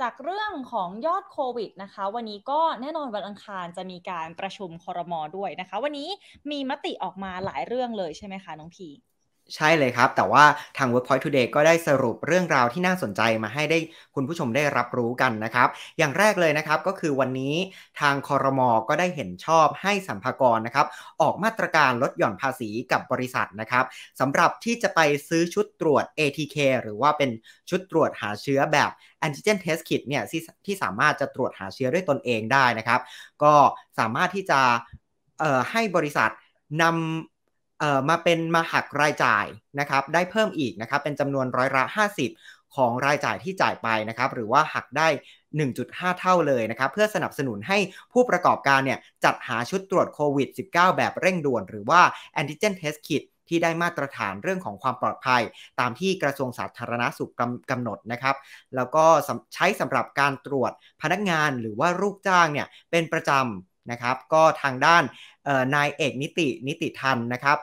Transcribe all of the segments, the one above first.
จากเรื่องของยอดโควิดนะคะ วันนี้ก็แน่นอนวันอังคารจะมีการประชุมคอรมอด้วยนะคะ วันนี้มีมติออกมาหลายเรื่องเลยใช่ไหมคะ น้องพีใช่เลยครับ แต่ว่าทาง Workpoint Today ก็ได้สรุปเรื่องราวที่น่าสนใจมาให้ได้คุณผู้ชมได้รับรู้กันนะครับ อย่างแรกเลยนะครับก็คือวันนี้ทางคอรมอก็ได้เห็นชอบให้สัมภากรนะครับ ออกมาตรการลดหย่อนภาษีกับบริษัทนะครับสำหรับที่จะไปซื้อชุดตรวจ ATK หรือว่าเป็นชุดตรวจหาเชื้อแบบ antigen test kit เนี่ยที่สามารถจะตรวจหาเชื้อด้วยตนเองได้นะครับก็สามารถที่จะให้บริษัทนำเอ่อมาเป็นมาหักรายจ่ายนะครับได้เพิ่มอีกนะครับเป็นจำนวนร้อยละ50 ของรายจ่ายที่จ่ายไปนะครับหรือว่าหักได้ 1.5 เท่าเลยนะครับเพื่อสนับสนุนให้ผู้ประกอบการเนี่ยจัดหาชุดตรวจโควิด -19 แบบเร่งด่วน หรือว่า antigen test kit ที่ได้มาตรฐานเรื่องของความปลอดภัย ตามที่กระทรวงสาธารณาสุขกำกำหนดนะครับ แล้วก็ใช้สำหรับการตรวจพนักงานหรือว่าลูกจ้างเนี่ยเป็นประจำนะครับก็ทางด้านนายเอกนิตินิติทันนะครับ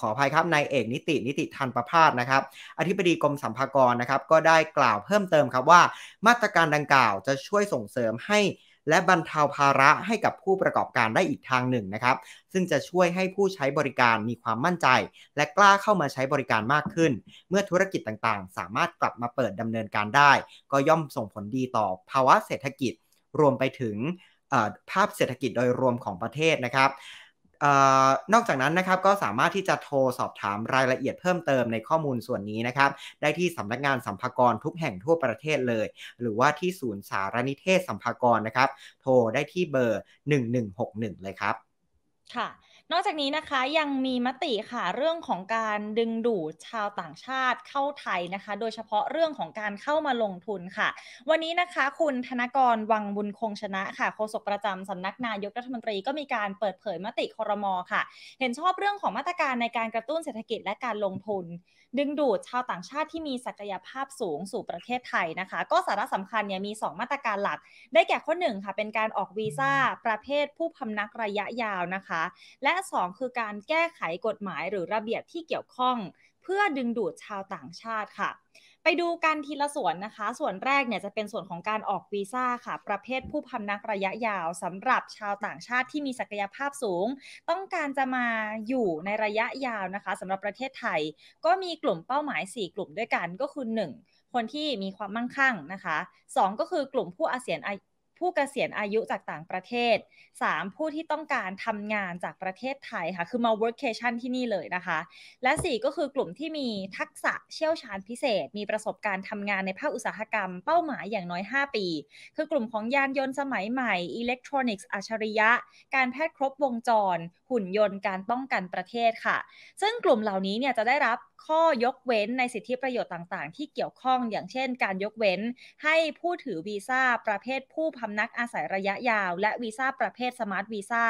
ขออภัยครับนายเอกนิตินิติทันประพาสนะครับ อธิบดีกรมสัมภากรนะครับ ก็ได้กล่าวเพิ่มเติมครับว่า มาตรการดังกล่าวจะช่วยส่งเสริมให้ และบรรเทาภาระให้กับผู้ประกอบการได้อีกทางหนึ่งนะครับ ซึ่งจะช่วยให้ผู้ใช้บริการมีความมั่นใจ และกล้าเข้ามาใช้บริการมากขึ้น เมื่อธุรกิจต่างๆ สามารถกลับมาเปิดดำเนินการได้ ก็ย่อมส่งผลดีต่อ ภาวะเศรษฐกิจรวมไปถึงภาพเศรษฐกิจโดยรวมของประเทศนะครับนอกจากนั้นนะครับก็สามารถที่จะโทรสอบถามรายละเอียดเพิ่มเติมในข้อมูลส่วนนี้นะครับได้ที่สำนักงานสัมภากรทุกแห่งทั่วประเทศเลย หรือว่าที่ศูนย์สารนิเทศสัมภากรนะครับโทรได้ที่เบอร์ 1161เลยครับค่ะ นอกจากนี้นะคะยังมีมติค่ะเรื่องของการดึงดูดชาวต่างชาติเข้าไทยนะคะโดยเฉพาะเรื่องของการเข้ามาลงทุนค่ะ วันนี้นะคะคุณธนกรวังบุญคงชนะค่ะโฆษกประจำสำนักนายกรัฐมนตรีก็มีการเปิดเผยมติคอรมอค่ะ เห็นชอบเรื่องของมาตรการในการกระตุ้นเศรษฐกิจและการลงทุนดึงดูดชาวต่างชาติที่มีศักยภาพสูงสู่ประเทศไทยนะคะ ก็สาระสำคัญเนี่ยมี 2 มาตรการหลัก ได้แก่ข้อ1ค่ะเป็นการออกวีซ่า ประเภทผู้พำนักระยะยาวนะคะ และ 2 คือการแก้ไขกฎหมายหรือระเบียบที่เกี่ยวข้อง เพื่อดึงดูดชาวต่างชาติค่ะไปดูกันทีละส่วนนะคะ ส่วนแรกเนี่ยจะเป็นส่วนของการออกวีซ่าค่ะประเภทผู้พำนักระยะยาวสำหรับชาวต่างชาติที่มีศักยภาพสูง ต้องการจะมาอยู่ในระยะยาวนะคะสำหรับประเทศไทย ก็มีกลุ่มเป้าหมาย4กลุ่มด้วยกันก็คือ 1 คนที่มีความมั่งคั่งนะคะ 2ก็คือกลุ่มผู้อาเซียนผู้เกษียณอายุจากต่างประเทศ 3. ผู้ที่ต้องการทำงานจากประเทศไทยค่ะ คือมา workcation ที่นี่เลยนะคะ และ 4 ก็คือกลุ่มที่มีทักษะเชี่ยวชาญพิเศษ มีประสบการณ์ทำงานในภาคอุตสาหกรรมเป้าหมายอย่างน้อย 5 ปี คือกลุ่มของยานยนต์สมัยใหม่ อิเล็กทรอนิกส์อัจฉริยะ การแพทย์ครบวงจร หุ่นยนต์การป้องกันประเทศค่ะ ซึ่งกลุ่มเหล่านี้เนี่ยจะได้รับข้อยกเว้นในสิทธิประโยชน์ต่าง ๆ ที่เกี่ยวข้องอย่างเช่น การยกเว้นให้ผู้ถือวีซ่าประเภทผู้พำนักอาศัยระยะยาวและวีซ่าประเภทสมาร์ทวีซ่า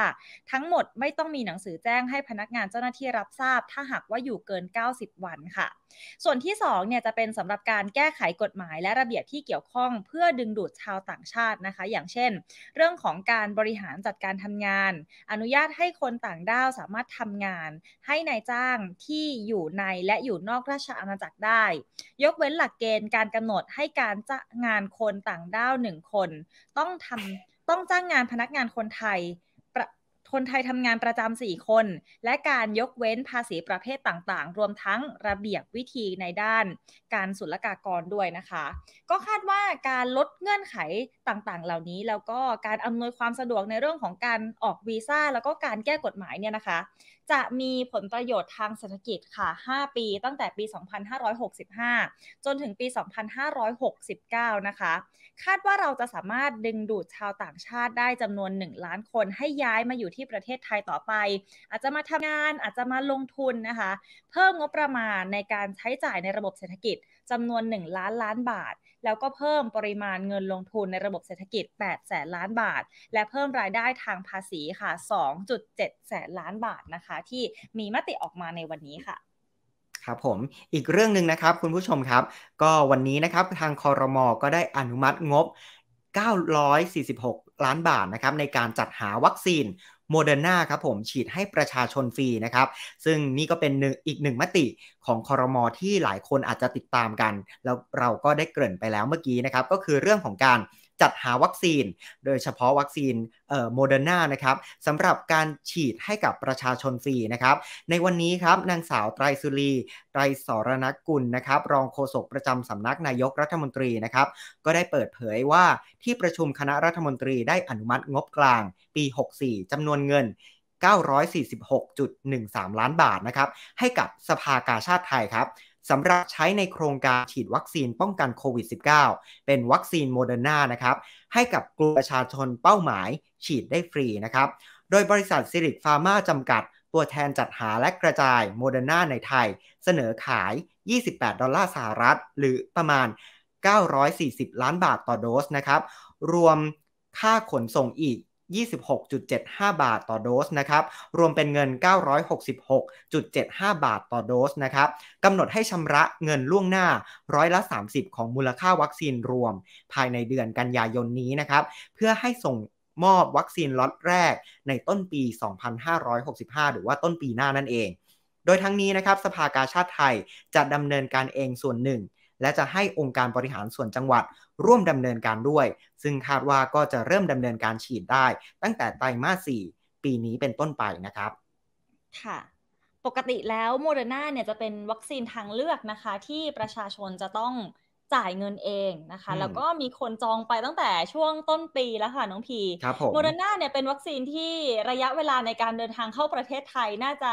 ทั้งหมดไม่ต้องมีหนังสือแจ้งให้พนักงานเจ้าหน้าที่รับทราบ ถ้าหากว่าอยู่เกิน 90 วันค่ะ ส่วนที่2เนี่ยจะเป็นสำหรับการแก้ไขกฎหมาย และระเบียบที่เกี่ยวข้องเพื่อดึงดูดชาวต่างชาตินะคะ อย่างเช่นเรื่องของการบริหารจัดการทำงาน อนุญาตให้คนต่างด้าวสามารถทำงานให้ในายจ้างที่อยู่ในและอยู่นอกราชอาณาจักรได้ ยกเว้นหลักเกณฑ์การกำหนดให้การจ้างงานคนต่างด้าวหนึ่งคน ต้องต้องทำต้องจ้างงานพนักงานคนไทยคนไทยทำงานประจำสี่คน และการยกเว้นภาษีประเภทต่างๆ รวมทั้งระเบียบวิธีในด้านการศุลกากรด้วยนะคะ ก็คาดว่าการลดเงื่อนไขต่างๆ เหล่านี้แล้วก็การอำนวยความสะดวกในเรื่องของการออกวีซ่าแล้วก็การแก้กฎหมายเนี่ยนะคะ จะมีผลประโยชน์ทางเศรษฐกิจค่ะ 5 ปีตั้งแต่ปี 2565 จนถึงปี 2569 นะคะ คาดว่าเราจะสามารถดึงดูดชาวต่างชาติได้จำนวน 1 ล้านคนให้ย้ายมาอยู่ที่ที่ประเทศไทยต่อไป อาจจะมาทำงานอาจจะมาลงทุนนะคะเพิ่มงบประมาณในการใช้จ่ายในระบบเศรษฐกิจ จำนวน 1 ล้านล้านบาท แล้วก็เพิ่มปริมาณเงินลงทุนในระบบเศรษฐกิจ8แสนล้านบาท และเพิ่มรายได้ทางภาษีค่ะ 2.7แสนล้านบาทนะคะที่มีมติออกมาในวันนี้ค่ะ ครับผม อีกเรื่องหนึ่งนะครับคุณผู้ชมครับ ก็วันนี้นะครับทางคอรมอก็ได้อนุมัติงบ 946 ล้านบาทนะครับในการจัดหาวัคซีนโมเดอร์นาครับผมฉีดให้ประชาชนฟรีนะครับ ซึ่งนี่ก็เป็นอีกหนึ่งมติของคอรมอที่หลายคนอาจจะติดตามกัน แล้วเราก็ได้เกริ่นไปแล้วเมื่อกี้นะครับ ก็คือเรื่องของการจัดหาวัคซีนโดยเฉพาะวัคซีนโมเดอร์นานะครับสำหรับการฉีดให้กับประชาชนฟรีนะครับ ในวันนี้ครับนางสาวไตรสุรี ไตรสรณกุลนะครับ รองโฆษกประจำสำนักนายกรัฐมนตรีนะครับ ก็ได้เปิดเผยว่าที่ประชุมคณะรัฐมนตรีได้อนุมัติงบกลางปี 64 จำนวนเงิน 946.13 ล้านบาทนะครับให้กับสภากาชาติไทยครับสำหรับใช้ในโครงการฉีดวัคซีนป้องกันโควิด -19 เป็นวัคซีนโมเดอร์นานะครับ ให้กับกลุ่มประชาชนเป้าหมายฉีดได้ฟรีนะครับ โดยบริษัทซิริฟาร์มาจำกัด ตัวแทนจัดหาและกระจายโมเดอร์นาในไทยเสนอขาย 28 ดอลลาร์สหรัฐ หรือประมาณ 940 ล้านบาทต่อโดสนะครับ รวมค่าขนส่งอีก26.75 บาทต่อโดส นะครับ รวมเป็นเงิน 966.75 บาทต่อโดส นะครับกำหนดให้ชำระเงินล่วงหน้าร้อยละ 30 ของมูลค่าวัคซีนรวม ภายในเดือนกันยายนนี้นะครับ เพื่อให้ส่งมอบวัคซีนล็อตแรกในต้นปี 2565 หรือว่าต้นปีหน้านั่นเอง โดยทั้งนี้นะครับ สภากาชาติไทยจะดำเนินการเองส่วนหนึ่งและจะให้องค์การบริหารส่วนจังหวัดร่วมดำเนินการด้วย ซึ่งคาดว่าก็จะเริ่มดำเนินการฉีดได้ ตั้งแต่ไตรมาส4ปีนี้เป็นต้นไปนะครับ ค่ะ ปกติแล้วโมเดอร์นาเนี่ยจะเป็นวัคซีนทางเลือกนะคะที่ประชาชนจะต้องจ่ายเงินเองนะคะ แล้วก็มีคนจองไปตั้งแต่ช่วงต้นปีแล้วค่ะน้องพีโมเดอร์นาเนี่ยเป็นวัคซีนที่ระยะเวลาในการเดินทางเข้าประเทศไทยน่าจะ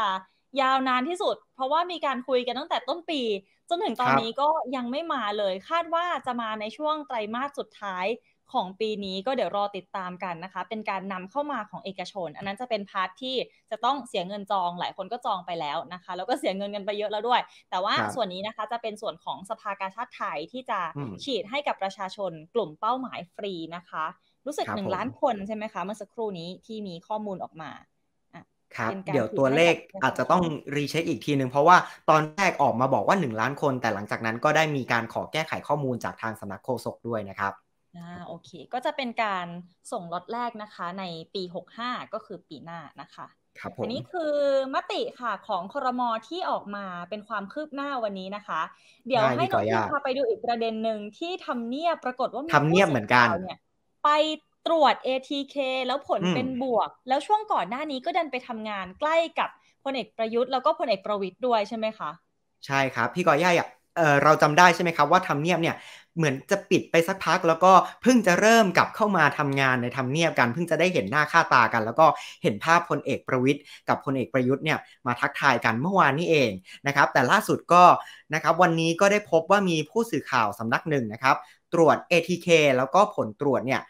ยาวนานที่สุด เพราะว่ามีการคุยกันตั้งแต่ต้นปี จนถึงตอนนี้ก็ยังไม่มาเลย คาดว่าจะมาในช่วงไตรมาสสุดท้ายของปีนี้ ก็เดี๋ยวรอติดตามกันนะคะ เป็นการนำเข้ามาของเอกชน อันนั้นจะเป็นพาร์ทที่จะต้องเสียเงินจองหลายคนก็จองไปแล้วนะคะ แล้วก็เสียเงินกันไปเยอะแล้วด้วย แต่ว่าส่วนนี้นะคะจะเป็นส่วนของสภากาชาติไทยที่จะฉีดให้กับประชาชนกลุ่มเป้าหมายฟรีนะคะ รู้สึกหนึ่งล้านคนใช่ไหมคะเมื่อสักครู่นี้ที่มีข้อมูลออกมาครับ เดี๋ยวตัวเลขอาจจะต้อง รีเช็คอีกทีหนึ่งเพราะว่าตอนแรกออกมาบอกว่า 1 ล้านคน แต่หลังจากนั้นก็ได้มีการขอแก้ไขข้อมูลจากทางสำนักโฆษกด้วยนะครับอ่าโอเค ก็จะเป็นการส่งล็อตแรกนะคะในปี 65 ก็คือปีหน้านะคะครับผมอันนี้คือมติค่ะของคอรมอที่ออกมาเป็นความคืบหน้าวันนี้นะคะ เดี๋ยวให้น้องพาไปดูอีกประเด็นหนึ่งที่ทำเนียบปรากฏว่ามีทำเนียบเหมือนกัน ไปตรวจ ATK แล้วผลเป็นบวก แล้วช่วงก่อนหน้านี้ก็ดันไปทำงานใกล้กับพลเอกประยุทธ์แล้วก็พลเอกประวิทย์ด้วยใช่ไหมคะใช่ครับ พี่กอย่าอยากเราจำได้ใช่ไหมครับ ว่าทำเนียบเนี่ยเหมือนจะปิดไปสักพัก แล้วก็เพิ่งจะเริ่มกลับเข้ามาทำงานในทำเนียบกันเพิ่งจะได้เห็นหน้าค่าตากัน แล้วก็เห็นภาพพลเอกประวิทย์กับพลเอกประยุทธ์เนี่ยมาทักทายกันเมื่อวานนี้เองนะครับแต่ล่าสุดก็นะครับวันนี้ก็ได้พบว่ามีผู้สื่อข่าวสำนักหนึ่งนะครับตรวจ ATK แล้วก็ผลตรวจเนี่ย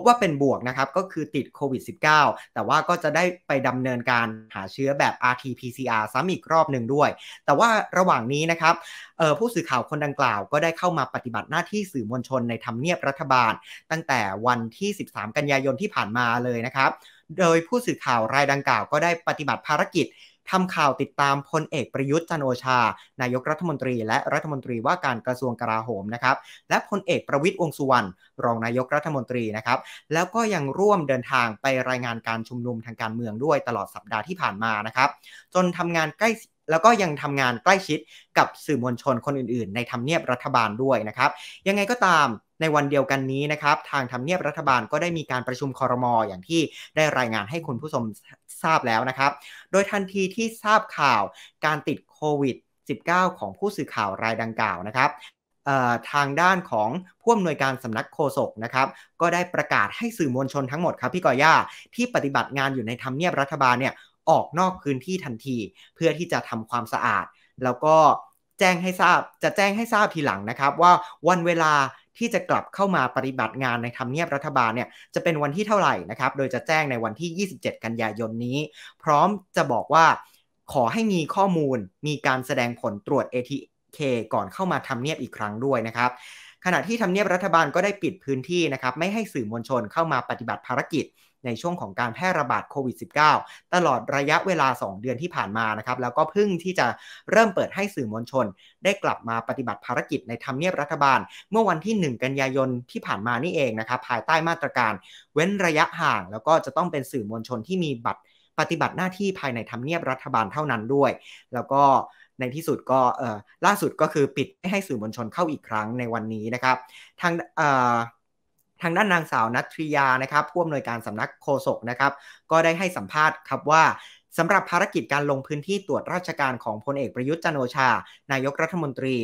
บว่าเป็นบวกนะครับก็คือติดโควิด -19 แต่ว่าก็จะได้ไปดำเนินการหาเชื้อแบบ RT-PCR ซ้ำอีกรอบหนึ่งด้วย แต่ว่าระหว่างนี้นะครับผู้สื่อข่าวคนดังกล่าวก็ได้เข้ามาปฏิบัติหน้าที่สื่อมวลชนในทำเนียบรัฐบาล ตั้งแต่วันที่ 13 กันยายนที่ผ่านมาเลยนะครับ โดยผู้สื่อข่าวรายดังกล่าวก็ได้ปฏิบัติภารกิจทำข่าวติดตามพลเอกประยุทธ์จันโอชา นายกรัฐมนตรีและรัฐมนตรีว่าการกระทรวงกลาโหมนะครับและพลเอกประวิทย์วงสุวรรณรองนายกรัฐมนตรีนะครับแล้วก็ยังร่วมเดินทางไปรายงานการชุมนุมทางการเมืองด้วยตลอดสัปดาห์ที่ผ่านมานะครับ จนทำงานใกล้แล้วก็ยังทำงานใกล้ชิดกับสื่อมวลชนคนอื่นๆ ในทำเนียบรัฐบาลด้วยนะครับยังไงก็ตามในวันเดียวกันนี้นะครับ ทางทำเนียบรัฐบาลก็ได้มีการประชุมคอรมออย่างที่ได้รายงานให้คุณผู้ชมทราบแล้วนะครับ โดยทันทีที่ทราบข่าวการติดโควิด -19 ของผู้สื่อข่าวรายดังกล่าวนะครับ ทางด้านของผู้อำนวยการสำนักโฆษกนะครับ ก็ได้ประกาศให้สื่อมวลชนทั้งหมดครับพี่กอย่าที่ปฏิบัติงานอยู่ในทำเนียบรัฐบาลเนี่ยออกนอกพื้นที่ทันทีเพื่อที่จะทำความสะอาด แล้วก็แจ้งให้ทราบจะแจ้งให้ทราบทีหลังนะครับว่าวันเวลาที่จะกลับเข้ามาปฏิบัติงานในทำเนียบรัฐบาลเนี่ยจะเป็นวันที่เท่าไหร่นะครับโดยจะแจ้งในวันที่ 27 กันยายนนี้ พร้อมจะบอกว่าขอให้มีข้อมูลมีการแสดงผลตรวจ ATK ก่อนเข้ามาทำเนียบอีกครั้งด้วยนะครับขณะที่ทำเนียบรัฐบาลก็ได้ปิดพื้นที่นะครับไม่ให้สื่อมวลชนเข้ามาปฏิบัติภารกิจในช่วงของการแพร่ระบาดโควิด -19 ตลอดระยะเวลา 2 เดือนที่ผ่านมานะครับแล้วก็เพิ่งที่จะเริ่มเปิดให้สื่อมวลชน ได้กลับมาปฏิบัติภารกิจในทำเนียบรัฐบาล เมื่อวันที่ 1 กันยายนที่ผ่านมานี่เองนะครับ ภายใต้มาตรการเว้นระยะห่างแล้วก็จะต้องเป็นสื่อมวลชนที่มีบัตรปฏิบัติหน้าที่ภายในทำเนียบรัฐบาลเท่านั้นด้วย แล้วก็ในที่สุดก็ล่าสุดก็คือปิดไม่ให้สื่อมวลชนเข้าอีกครั้งในวันนี้นะครับ ทางทางด้านนางสาวนัทริยานะครับผู้อำนวยการสำนักโฆษกนะครับก็ได้ให้สัมภาษณ์ครับว่าสำหรับภารกิจการลงพื้นที่ตรวจราชการของพลเอกประยุทธ์จันโอชา นายกรัฐมนตรี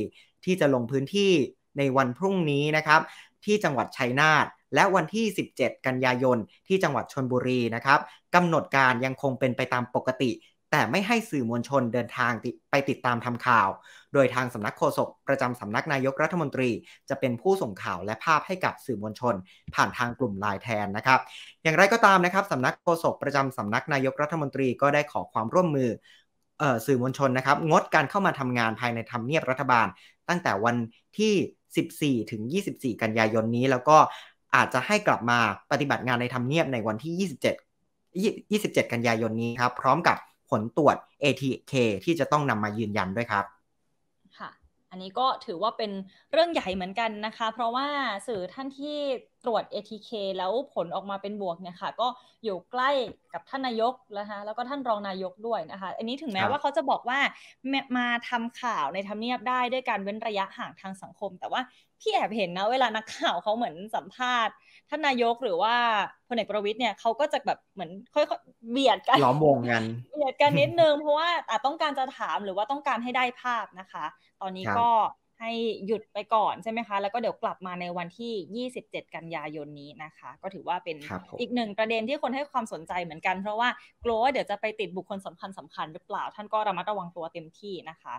ที่จะลงพื้นที่ในวันพรุ่งนี้นะครับที่จังหวัดชัยนาทและวันที่ 17 กันยายนที่จังหวัดชนบุรีนะครับกำหนดการยังคงเป็นไปตามปกติแต่ไม่ให้สื่อมวลชนเดินทางไปติดตามทำข่าว โดยทางสำนักโฆษกประจำสำนักนายกรัฐมนตรีจะเป็นผู้ส่งข่าวและภาพให้กับสื่อมวลชน ผ่านทางกลุ่มไลน์แทนนะครับ อย่างไรก็ตามนะครับสำนักโฆษกประจำสำนักนายกรัฐมนตรีก็ได้ขอความร่วมมือสื่อมวลชนนะครับงดการเข้ามาทำงานภายในทำเนียบรัฐบาล ตั้งแต่วันที่ 14ถึง24 กันยายนนี้ แล้วก็อาจจะให้กลับมาปฏิบัติงานในทำเนียบในวันที่ 27 27 กันยายนนี้ครับพร้อมกับผลตรวจ ATK ที่จะต้องนำมายืนยันด้วยครับ ค่ะ อันนี้ก็ถือว่าเป็นเรื่องใหญ่เหมือนกันนะคะ เพราะว่าสื่อท่านที่ตรวจ ATK แล้วผลออกมาเป็นบวกเนี่ยค่ะก็อยู่ใกล้กับท่าน นายกนะคะแล้วก็ท่านรองนายกด้วยนะคะ อันนี้ถึงแม้ว่าเขาจะบอกว่ามาทำข่าวในทำเนียบได้ด้วยการเว้นระยะห่างทางสังคม แต่ว่าพี่แอบเห็นนะเวลานักข่าวเขาเหมือนสัมภาษณ์ ท่านนายกหรือว่าพลเอกประวิตยเนี่ยเขาก็จะแบบ เหมือนค่อยๆเบียดกันล้อมวงกัน เบียดกันนิดนึงเพราะว่าอาจต้องการจะถามหรือว่าต้องการให้ได้ภาพนะคะ ตอนนี้ก็ให้หยุดไปก่อนใช่ไหมคะ แล้วก็เดี๋ยวกลับมาในวันที่ 27 กันยายนนี้นะคะ ก็ถือว่าเป็นอีกหนึ่งประเด็นที่คนให้ความสนใจเหมือนกัน เพราะว่ากลัวว่าเดี๋ยวจะไปติดบุคคลสำคัญสำคัญหรือเปล่า ท่านก็ระมัดระวังตัวเต็มที่นะคะ